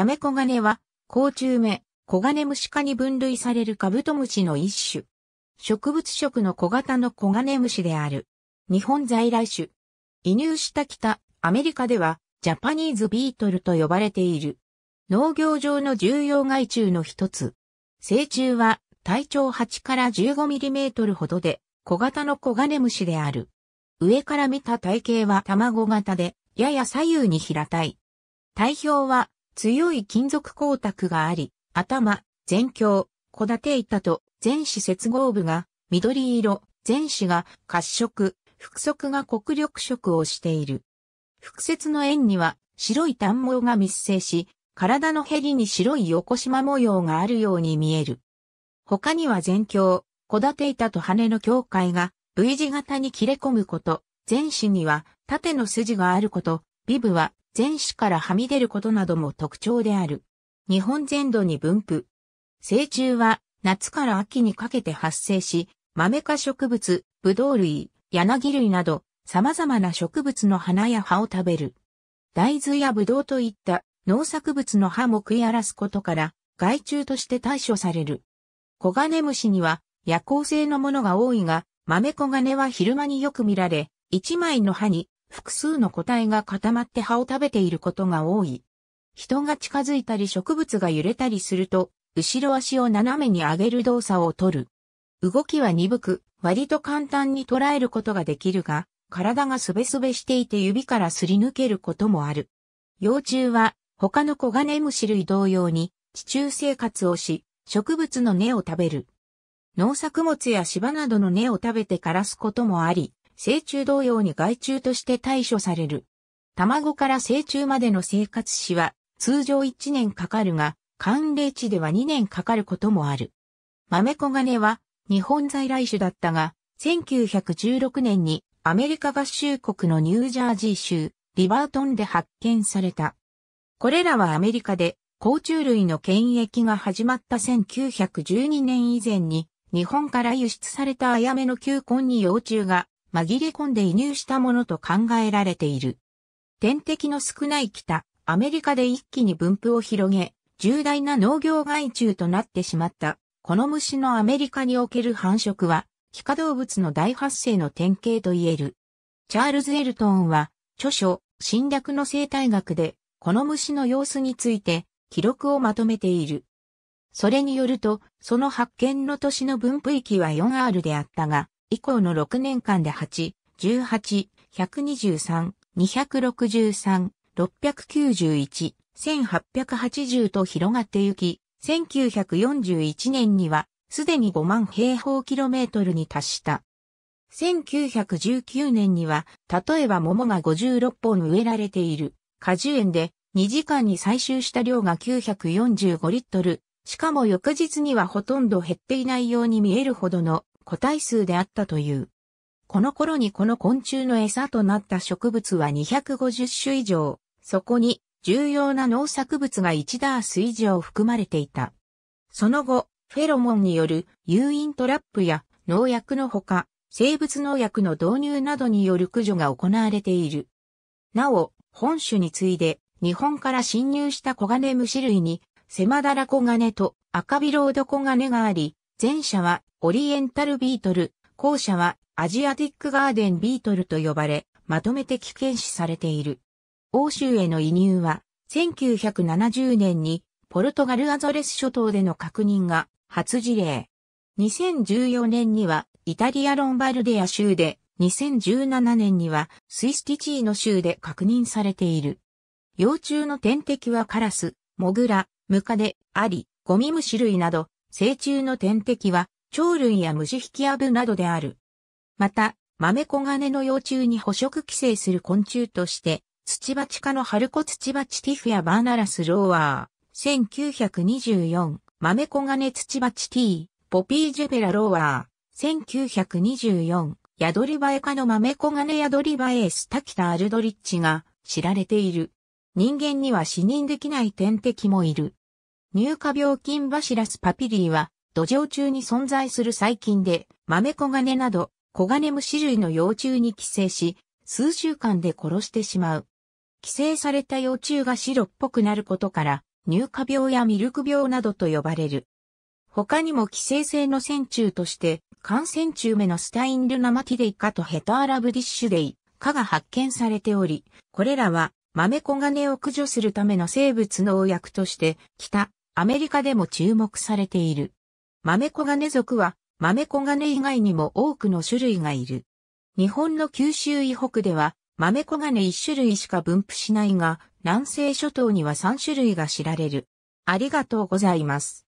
アメコガネは、甲虫目、ネムシ科に分類されるカブトムシの一種。植物食の小型のコガネムシである。日本在来種。移入した北、アメリカでは、ジャパニーズビートルと呼ばれている。農業上の重要害虫の一つ。成虫は、体長8から15ミリメートルほどで、小型のコガネムシである。上から見た体型は卵型で、やや左右に平たい。体表は強い金属光沢があり、頭、全鏡、小立板と全肢接合部が緑色、全肢が褐色、複足が黒緑色をしている。複節の円には白い単毛が密生し、体のヘリに白い横縞模様があるように見える。他には全鏡、小立板と羽の境界が V 字型に切れ込むこと、全肢には縦の筋があること、尾部は全種からはみ出ることなども特徴である。日本全土に分布。成虫は夏から秋にかけて発生し、豆科植物、ブドウ類、柳類など様々な植物の花や葉を食べる。大豆やブドウといった農作物の葉も食い荒らすことから害虫として対処される。コガネムシには夜行性のものが多いが、豆コガネは昼間によく見られ、一枚の葉に複数の個体が固まって葉を食べていることが多い。人が近づいたり植物が揺れたりすると、後ろ足を斜めに上げる動作をとる。動きは鈍く、割と簡単に捉えることができるが、体がすべすべしていて指からすり抜けることもある。幼虫は他のコガネムシ類同様に地中生活をし、植物の根を食べる。農作物や芝などの根を食べて枯らすこともあり、成虫同様に害虫として対処される。卵から成虫までの生活史は通常1年かかるが、寒冷地では2年かかることもある。豆小金は日本在来種だったが、1916年にアメリカ合衆国のニュージャージー州リバートンで発見された。これらはアメリカで甲虫類の検疫が始まった1912年以前に日本から輸出されたアヤメの球根に幼虫が紛れ込んで移入したものと考えられている。天敵の少ない北、アメリカで一気に分布を広げ、重大な農業害虫となってしまった。この虫のアメリカにおける繁殖は、非化動物の大発生の典型と言える。チャールズ・エルトンは、著書、侵略の生態学で、この虫の様子について、記録をまとめている。それによると、その発見の年の分布域は 4R であったが、以降の6年間で8、18、123、263、691、1880と広がってゆき、1941年にはすでに5万平方キロメートルに達した。1919年には、例えば桃が56本植えられている果樹園で2時間に採集した量が945リットル、しかも翌日にはほとんど減っていないように見えるほどの個体数であったという。この頃にこの昆虫の餌となった植物は250種以上、そこに重要な農作物が1ダース以上含まれていた。その後、フェロモンによる誘引トラップや農薬のほか、生物農薬の導入などによる駆除が行われている。なお、本種に次いで、日本から侵入した小金虫類に、セマダラ小金と赤ビロード小金があり、前者はオリエンタルビートル、後者はアジアティックガーデンビートルと呼ばれ、まとめて危険視されている。欧州への移入は、1970年にポルトガルアゾレス諸島での確認が初事例。2014年にはイタリアロンバルデア州で、2017年にはスイスティチーノ州で確認されている。幼虫の天敵はカラス、モグラ、ムカデ、アリ、ゴミムシ類など成虫の天敵は、鳥類や虫引きアブなどである。また、豆小金の幼虫に捕食寄生する昆虫として、土鉢科の春子土鉢ティフやバーナラスローアー、1924、豆小金土鉢ティー、ポピージェベラローアー、1924、ヤドリバエ科の豆小金ヤドリバエースタキタアルドリッチが知られている。人間には死認できない天敵もいる。乳化病菌バシラスパピリーは、土壌中に存在する細菌で、豆小金など、小金虫類の幼虫に寄生し、数週間で殺してしまう。寄生された幼虫が白っぽくなることから、乳化病やミルク病などと呼ばれる。他にも寄生性の線虫として、感染虫目のスタインルナマティデイカとヘタアラブディッシュデイ、カが発見されており、これらは豆小金を駆除するための生物の薬として、北アメリカでも注目されている。マメコガネ属は、マメコガネ以外にも多くの種類がいる。日本の九州以北では、マメコガネ1種類しか分布しないが、南西諸島には3種類が知られる。ありがとうございます。